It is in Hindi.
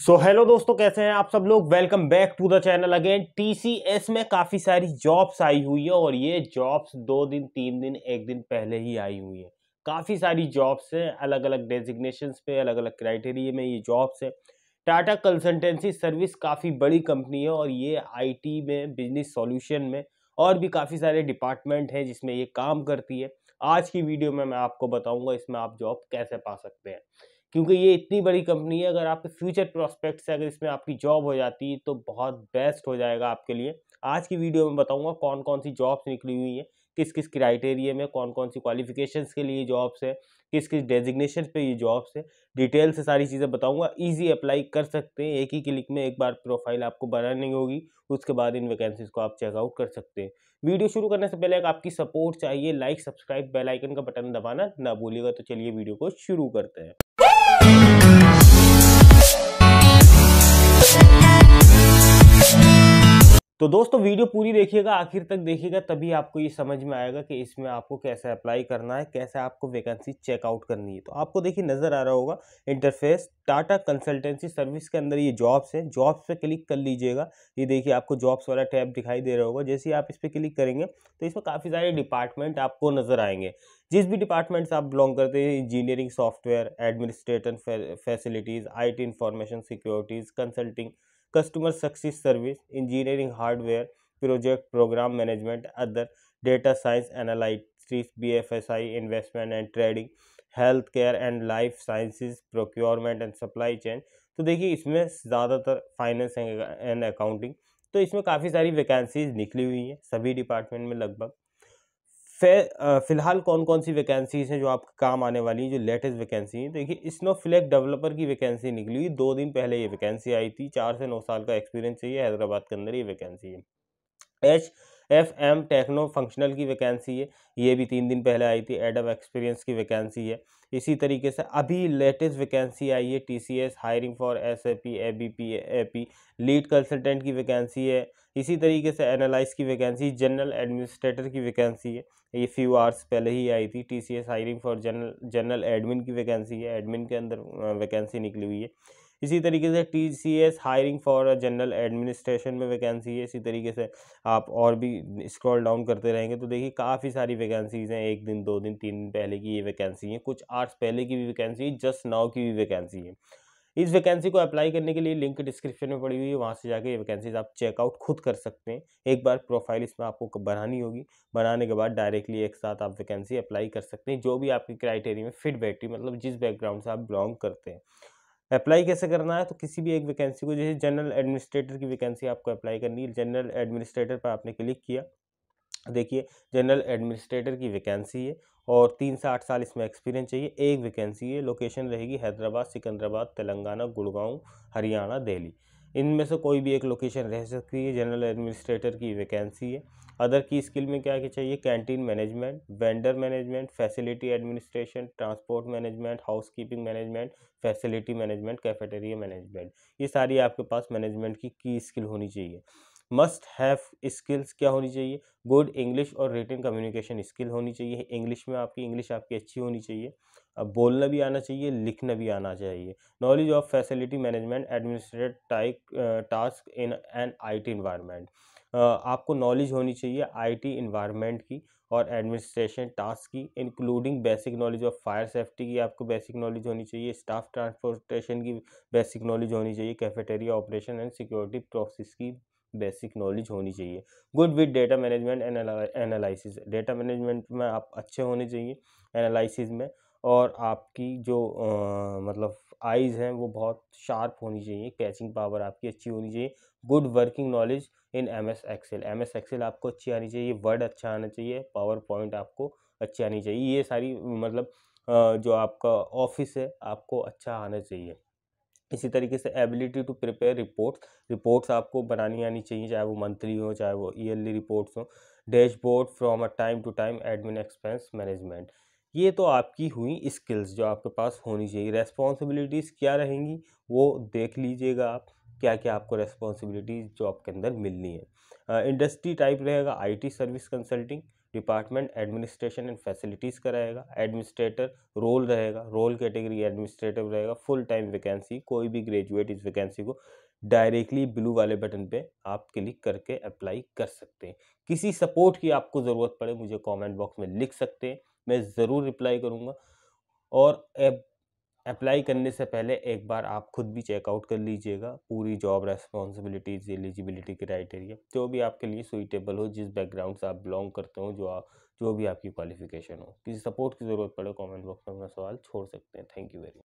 सो so, हेलो दोस्तों कैसे हैं आप सब लोग welcome back to the channel again TCS में काफ़ी सारी जॉब्स आई हुई है और ये जॉब्स दो दिन तीन दिन एक दिन पहले ही आई हुई है काफ़ी सारी जॉब्स हैं अलग अलग डेजिग्नेशंस पे अलग अलग क्राइटेरिया में ये जॉब्स हैं टाटा कंसल्टेंसी सर्विस काफ़ी बड़ी कंपनी है और ये आई में बिजनेस सोल्यूशन में और भी काफ़ी सारे डिपार्टमेंट हैं जिसमें ये काम करती है आज की वीडियो में मैं आपको बताऊंगा इसमें आप जॉब कैसे पा सकते हैं क्योंकि ये इतनी बड़ी कंपनी है अगर आपके फ्यूचर प्रोस्पेक्ट्स अगर इसमें आपकी जॉब हो जाती है तो बहुत बेस्ट हो जाएगा आपके लिए आज की वीडियो में बताऊंगा कौन कौन सी जॉब्स निकली हुई हैं किस किस क्राइटेरिया में कौन कौन सी क्वालिफिकेशंस के लिए जॉब्स है किस किस डेजिग्नेशन पे ये जॉब्स है डिटेल से सारी चीज़ें बताऊंगा इजी अप्लाई कर सकते हैं एक ही क्लिक में एक बार प्रोफाइल आपको बनानी होगी उसके बाद इन वैकेंसीज को आप चेकआउट कर सकते हैं वीडियो शुरू करने से पहले आपकी सपोर्ट चाहिए लाइक सब्सक्राइब बेलाइकन का बटन दबाना ना भूलिएगा तो चलिए वीडियो को शुरू करते हैं Bye. तो दोस्तों वीडियो पूरी देखिएगा आखिर तक देखिएगा तभी आपको ये समझ में आएगा कि इसमें आपको कैसे अप्लाई करना है कैसे आपको वैकेंसी चेकआउट करनी है तो आपको देखिए नज़र आ रहा होगा इंटरफेस टाटा कंसल्टेंसी सर्विस के अंदर ये जॉब्स हैं जॉब्स पे क्लिक कर लीजिएगा ये देखिए आपको जॉब्स वाला टैब दिखाई दे रहा होगा जैसे ही आप इस पर क्लिक करेंगे तो इसमें काफ़ी सारे डिपार्टमेंट आपको नज़र आएंगे जिस भी डिपार्टमेंट से आप बिलोंग करते हैं engineering software administrator facilities I T information securities consulting customer success service engineering hardware project program management other data science analysis B F S I investment and trading health care and life sciences procurement and supply chain तो देखिए इसमें ज़्यादातर फाइनेंस एंड अकाउंटिंग तो इसमें काफ़ी सारी वैकेंसीज निकली हुई हैं सभी डिपार्टमेंट में लगभग फिलहाल कौन कौन सी वैकेंसीज हैं जो आपके काम आने वाली हैं जो लेटेस्ट वैकेंसी हैं तो देखिए स्नोफ्लेक डेवलपर की वैकेंसी निकली दो दिन पहले ये वैकेंसी आई थी चार से नौ साल का एक्सपीरियंस चाहिए हैदराबाद के अंदर ये वैकेंसी है H F M techno functional की वैकेंसी है ये भी तीन दिन पहले आई थी एडअप एक्सपीरियंस की वैकेंसी है इसी तरीके से अभी लेटेस्ट वैकेंसी आई है T C S hiring for S A P A B P A P lead consultant की वैकेंसी है इसी तरीके से एनालाइज की वैकेंसी जनरल एडमिनिस्ट्रेटर की वैकेंसी है ये फ्यू आवर्स पहले ही आई थी T C S hiring for general general admin की वैकेंसी है एडमिन के अंदर वैकेंसी निकली हुई है इसी तरीके से T C S hiring for general administration में वैकेंसी है इसी तरीके से आप और भी स्क्रॉल डाउन करते रहेंगे तो देखिए काफ़ी सारी वैकेंसीज़ हैं एक दिन दो दिन तीन दिन पहले की ये वैकेंसी है कुछ आर्ट्स पहले की भी वैकेंसी है जस्ट नाव की भी वैकेंसी है इस वैकेंसी को अप्लाई करने के लिए लिंक डिस्क्रिप्शन में पड़ी हुई है वहाँ से जाके ये वैकेंसीज आप चेकआउट खुद कर सकते हैं एक बार प्रोफाइल इसमें आपको बनानी होगी बनाने के बाद डायरेक्टली एक साथ आप वैकेंसी अप्लाई कर सकते हैं जो भी आपकी क्राइटेरिया में फिट बैटरी मतलब जिस बैकग्राउंड से आप बिलोंग करते हैं अप्लाई कैसे करना है तो किसी भी एक वैकेंसी को जैसे जनरल एडमिनिस्ट्रेटर की वैकेंसी आपको अप्लाई करनी है जनरल एडमिनिस्ट्रेटर पर आपने क्लिक किया देखिए जनरल एडमिनिस्ट्रेटर की वैकेंसी है और तीन से आठ साल इसमें एक्सपीरियंस चाहिए एक वैकेंसी है लोकेशन रहेगी हैदराबाद सिकंदराबाद तेलंगाना गुड़गांव हरियाणा दिल्ली इनमें से कोई भी एक लोकेशन रह सकती है जनरल एडमिनिस्ट्रेटर की वैकेंसी है अदर की स्किल में क्या क्या चाहिए canteen management vendor management facility administration transport management house keeping management facility management cafeteria management ये सारी आपके पास मैनेजमेंट की की स्किल होनी चाहिए मस्ट हैव स्किल्स क्या होनी चाहिए गुड इंग्लिश और रिटर्न कम्युनिकेशन स्किल होनी चाहिए इंग्लिश में आपकी इंग्लिश आपकी अच्छी होनी चाहिए अब बोलना भी आना चाहिए लिखना भी आना चाहिए knowledge of facility management administrate type task in an IT environment आपको नॉलेज होनी चाहिए आईटी इन्वायरमेंट की और एडमिनिस्ट्रेशन टास्क की including basic knowledge of fire safety की आपको बेसिक नॉलेज होनी चाहिए स्टाफ ट्रांसपोर्टेशन की बेसिक नॉलेज होनी चाहिए cafeteria operation and security process की बेसिक नॉलेज होनी चाहिए good with data management and analysis data management में आप अच्छे होने चाहिए एनालिसिस में और आपकी जो आ, मतलब आइज़ हैं वो बहुत शार्प होनी चाहिए कैचिंग पावर आपकी अच्छी होनी चाहिए good working knowledge in M S Excel M S Excel आपको अच्छी आनी चाहिए वर्ड अच्छा आना चाहिए पावर पॉइंट आपको अच्छी आनी चाहिए ये सारी मतलब जो आपका ऑफिस है आपको अच्छा आना चाहिए इसी तरीके से ability to prepare reports reports आपको बनानी आनी चाहिए चाहे वो मंथली हो चाहे वो ईयरली रिपोर्ट्स हो dashboard from a time to time admin expense management ये तो आपकी हुई स्किल्स जो आपके पास होनी चाहिए रेस्पॉन्सिबिलिटीज़ क्या रहेंगी वो देख लीजिएगा आप क्या क्या आपको रेस्पॉन्सिबिलिटीज़ जो आपके अंदर मिलनी है इंडस्ट्री टाइप रहेगा IT service consulting department administration and facilities का रहेगा एडमिनिस्ट्रेटर रोल रहेगा रोल कैटेगरी एडमिनिस्ट्रेटिव रहेगा फुल टाइम वैकेंसी कोई भी ग्रेजुएट इस वैकेंसी को डायरेक्टली ब्लू वाले बटन पे आप क्लिक करके अप्लाई कर सकते हैं किसी सपोर्ट की आपको ज़रूरत पड़े मुझे कमेंट बॉक्स में लिख सकते हैं मैं ज़रूर रिप्लाई करूँगा और अप्लाई करने से पहले एक बार आप खुद भी चेकआउट कर लीजिएगा पूरी जॉब रेस्पॉन्सिबिलिटीज़ एलिजिबिलिटी क्राइटेरिया जो भी आपके लिए सुइटेबल हो जिस बैकग्राउंड से आप बिलोंग करते हो जो आप जो भी आपकी क्वालिफिकेशन हो किसी सपोर्ट की ज़रूरत पड़े कमेंट बॉक्स में अपना सवाल छोड़ सकते हैं थैंक यू वेरी मच